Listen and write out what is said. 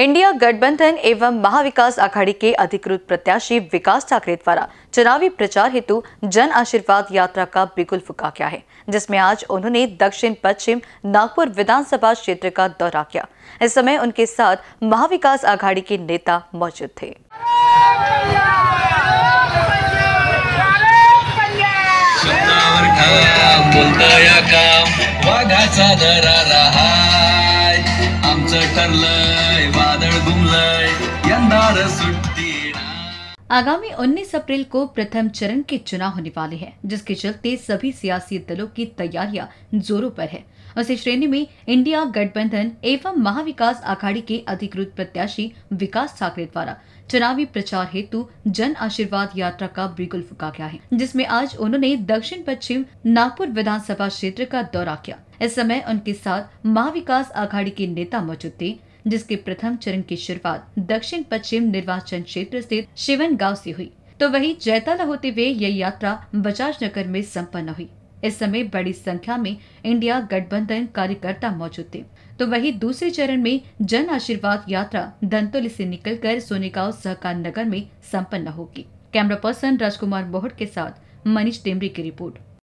India गठबंधन एवं महाविकास आघाड़ी के अधिकृत प्रत्याशी विकास ठाकरे द्वारा चुनावी प्रचार हेतु जन आशीर्वाद यात्रा का बिगुल फुका गया है जिसमें आज उन्होंने दक्षिण पश्चिम नागपुर विधानसभा क्षेत्र का दौरा किया इस समय उनके साथ महाविकास आघाड़ी के नेता मौजूद थे बोलता या काम वाघाचा रहा आगामी 19 अप्रैल को प्रथम चरण के चुनाव होने वाले हैं जिसके चलते सभी सियासी दलों की तैयारियां जोरों पर है उसी श्रेणी में इंडिया गठबंधन एवं महाविकास आघाड़ी के अधिकृत प्रत्याशी विकास ठाकरे द्वारा चुनावी प्रचार हेतु जन आशीर्वाद यात्रा का बिगुल फूका गया है जिसमें आज उन्होंने दक्षिण पश्चिम नागपुर विधानसभा क्षेत्र का दौरा किया इस समय उनके साथ महाविकास आघाड़ी के नेता मौजूद थे जिसके प्रथम चरण की शुरुआत दक्षिण पश्चिम निर्वाचन क्षेत्र स्थित शिवन गाँव ऐसी हुई तो वही जैताला होते हुए यह यात्रा बजाज नगर में सम्पन्न हुई इस समय बड़ी संख्या में इंडिया गठबंधन कार्यकर्ता मौजूद थे तो वही दूसरे चरण में जन आशीर्वाद यात्रा दंतोली से निकलकर सोनेगांव सहकार नगर में संपन्न होगी कैमरा पर्सन राजकुमार बोहट के साथ मनीष टेमरी की रिपोर्ट